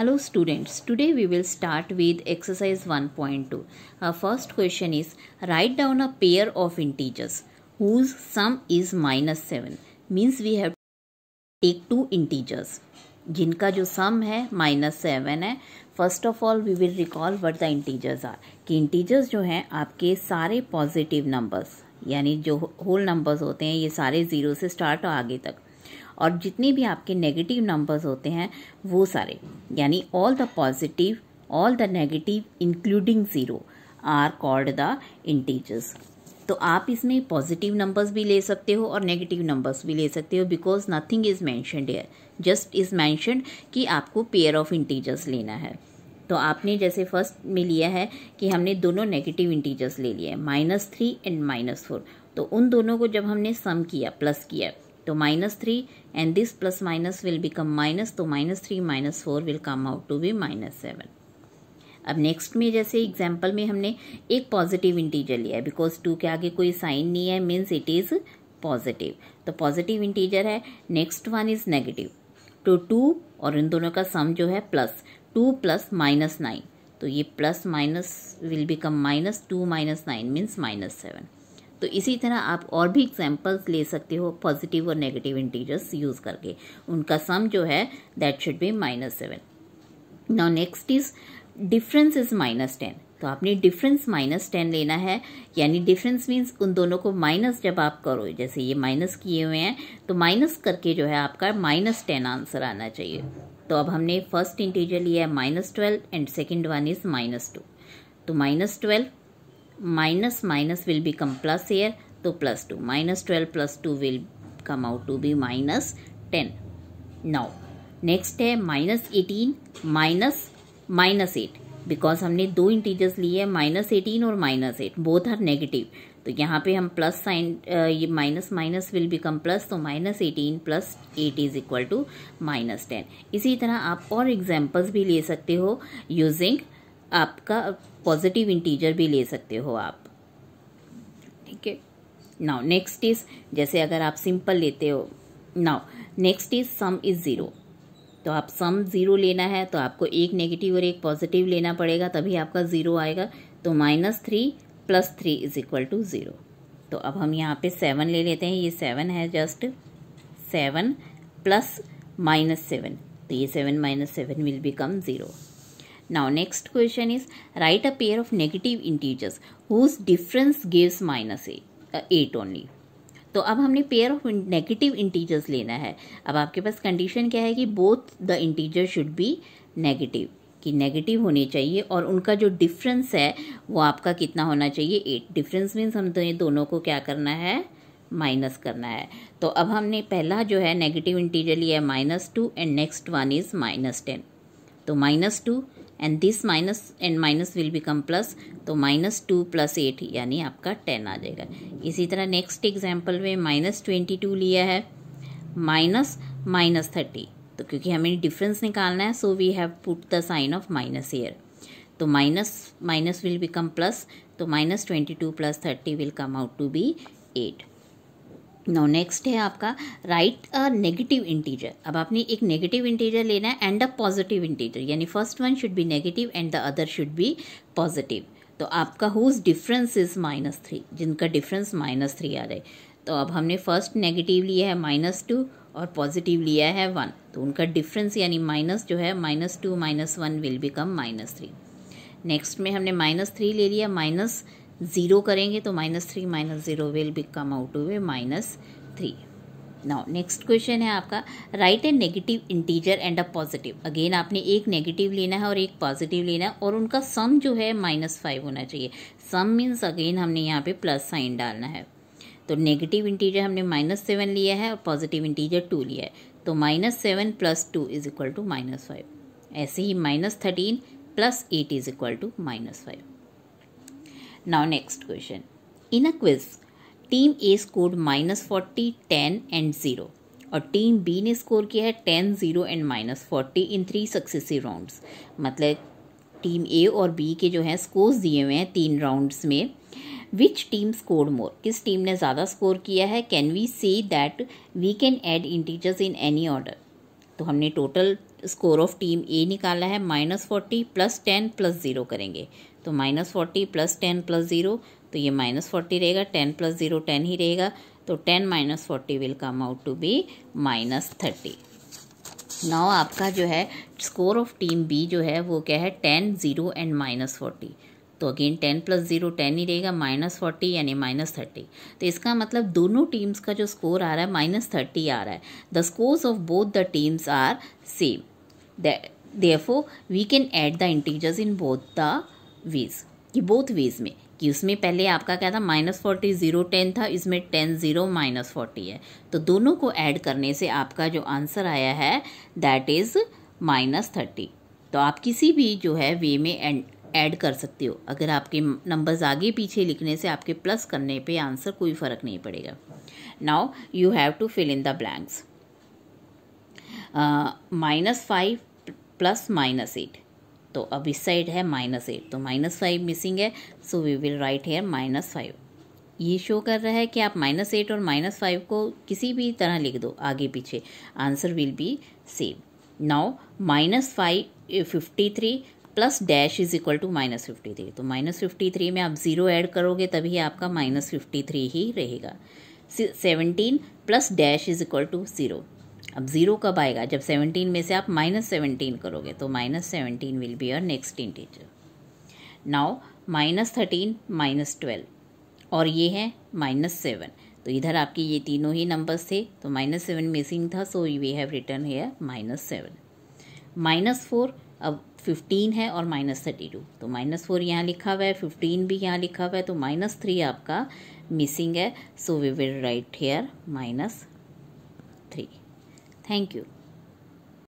Hello students, today we will start with exercise 1.2. Our first question is write down a pair of integers whose sum is minus 7. Means we have to take two integers. जिनका जो sum है minus seven है first of all we will recall what the integers are कि integers जो हैं आपके सारे positive numbers यानी जो होल नंबर्स होते हैं ये सारे ज़ीरो से स्टार्ट और आगे तक और जितने भी आपके नेगेटिव नंबर्स होते हैं वो सारे यानी all the positive all the negative including zero are called the integers तो आप इसमें पॉजिटिव नंबर्स भी ले सकते हो और नेगेटिव नंबर्स भी ले सकते हो because nothing is mentioned here just is mentioned कि आपको पेयर ऑफ इंटीजर्स लेना है तो आपने जैसे फर्स्ट में लिया है कि हमने दोनों नेगेटिव इंटीजर्स ले लिए minus three and minus four तो उन दोनों को जब हमने सम किया प्लस किया to minus 3 and this plus minus will become minus तो minus 3 minus 4 will come out to be minus 7. अब नेक्स्ट में जैसे एग्जाम्पल में हमने एक पॉजिटिव इंटीजर लिया है बिकॉज टू के आगे कोई साइन नहीं है मीन्स इट इज़ पॉजिटिव तो पॉजिटिव इंटीजर है नेक्स्ट वन इज़ नेगेटिव तो टू और इन दोनों का सम जो है plus two plus minus nine तो ये plus minus will become minus two minus nine means minus seven तो इसी तरह आप और भी एग्जाम्पल्स ले सकते हो पॉजिटिव और नेगेटिव इंटीजर्स यूज़ करके उनका सम जो है that should be minus seven now next is difference is minus ten तो आपने डिफरेंस माइनस टेन लेना है यानी डिफरेंस मीन्स उन दोनों को माइनस जब आप करो जैसे ये माइनस किए हुए हैं तो माइनस करके जो है आपका माइनस टेन आंसर आना चाहिए तो अब हमने फर्स्ट इंटीजर लिया है minus twelve and second one is minus two तो minus twelve minus minus will become plus here तो plus 2 minus 12 plus 2 will come out to be minus 10 now next है minus eighteen minus minus eight because हमने दो integers लिए हैं minus eighteen और minus eight both are negative तो यहाँ पे हम प्लस साइन ये minus minus will become plus तो minus eighteen plus eight is equal to minus ten इसी तरह आप और एग्जाम्पल्स भी ले सकते हो यूजिंग आपका पॉजिटिव इंटीजर भी ले सकते हो आप ठीक है नाउ नेक्स्ट इज जैसे अगर आप सिंपल लेते हो now next is sum is zero तो आप सम ज़ीरो लेना है तो आपको एक नेगेटिव और एक पॉजिटिव लेना पड़ेगा तभी आपका ज़ीरो आएगा तो minus three plus three is equal to zero तो अब हम यहाँ पे सेवन ले लेते हैं ये सेवन है just seven plus minus seven तो ये seven minus seven will become zero Now next question is write a pair of negative integers whose difference gives minus eight uh, 8 only. तो अब हमने पेयर ऑफ नेगेटिव इंटीजर्स लेना है अब आपके पास condition क्या है कि both the integer should be negative कि नेगेटिव होने चाहिए और उनका जो डिफरेंस है वो आपका कितना होना चाहिए एट डिफरेंस मीन्स ये दोनों को क्या करना है माइनस करना है तो अब हमने पहला जो है नेगेटिव इंटीजर लिया है minus two and next one is minus ten तो minus two and this minus and minus will become plus तो माइनस टू प्लस एट यानी आपका टेन आ जाएगा इसी तरह नेक्स्ट एग्जाम्पल में माइनस ट्वेंटी टू लिया है माइनस माइनस थर्टी तो क्योंकि हमें डिफरेंस निकालना है so we have put the sign of minus here तो minus minus will become plus तो minus twenty two plus thirty will come out to be eight no next है आपका right a negative integer अब आपने एक negative integer लेना है and a positive integer यानी first one should be negative and the other should be positive तो आपका whose difference is minus three जिनका डिफरेंस माइनस थ्री आ रहा है तो अब हमने फर्स्ट नेगेटिव लिया है माइनस टू और पॉजिटिव लिया है वन तो उनका डिफरेंस यानी माइनस जो है minus two minus one will become minus three next में हमने माइनस थ्री ले लिया माइनस ज़ीरो करेंगे तो minus three minus zero will be come out way minus three now next question है आपका right and negative integer and a positive again आपने एक नेगेटिव लेना है और एक पॉजिटिव लेना है और उनका सम जो है माइनस फाइव होना चाहिए सम मीन्स अगेन हमने यहाँ पे प्लस साइन डालना है तो नेगेटिव इंटीजर हमने माइनस सेवन लिया है और पॉजिटिव इंटीजर टू लिया है तो minus seven plus two is equal to minus five ऐसे ही minus thirteen plus eight is equal to minus five Now, next question. In a quiz, team A score minus forty ten and zero और team B ने score किया है ten zero and minus forty in three successive rounds मतलब team ए और B के जो हैं scores दिए हुए हैं तीन राउंड्स में विच टीम स्कोर मोर किस टीम ने ज़्यादा स्कोर किया है can we say that we can add integers in any order तो हमने total score of team A निकाला है minus forty plus ten plus zero करेंगे तो minus forty plus ten plus zero तो ये माइनस फोर्टी रहेगा टेन प्लस ज़ीरो टेन ही रहेगा तो ten minus forty will come out to be minus thirty now आपका जो है स्कोर ऑफ टीम बी जो है वो क्या है ten zero and minus forty तो again ten plus zero ten ही रहेगा माइनस फोर्टी यानी माइनस थर्टी तो इसका मतलब दोनों टीम्स का जो स्कोर आ रहा है माइनस थर्टी आ रहा है the scores of both the teams are same therefore we can add the integers in both the ways ये बोथ वेज में कि उसमें पहले आपका क्या था माइनस फोर्टी ज़ीरो टेन था इसमें टेन ज़ीरो माइनस फोर्टी है तो दोनों को ऐड करने से आपका जो आंसर आया है दैट इज़ माइनस थर्टी तो आप किसी भी जो है वे में ऐड कर सकते हो अगर आपके नंबर्स आगे पीछे लिखने से आपके प्लस करने पे आंसर कोई फ़र्क नहीं पड़ेगा now you have to fill in the blanks minus five plus minus eight तो अब इस साइड है माइनस एट तो माइनस फाइव मिसिंग है so we will write here minus five ये शो कर रहा है कि आप माइनस एट और माइनस फाइव को किसी भी तरह लिख दो आगे पीछे answer will be same now minus five fifty three plus dash is equal to minus fifty three तो माइनस फिफ्टी थ्री में आप ज़ीरो ऐड करोगे तभी आपका माइनस फिफ्टी थ्री ही रहेगा seventeen plus dash is equal to zero अब zero कब आएगा जब सेवनटीन में से आप माइनस सेवनटीन करोगे तो minus seventeen will be your next integer now minus thirteen minus twelve और ये है माइनस सेवन तो इधर आपकी ये तीनों ही नंबर्स थे तो माइनस सेवन मिसिंग था so we have return here minus seven minus four अब फिफ्टीन है और माइनस थर्टी टू तो माइनस फोर यहाँ लिखा हुआ है फिफ्टीन भी यहाँ लिखा हुआ है तो माइनस थ्री आपका मिसिंग है so we will write here minus three Thank you.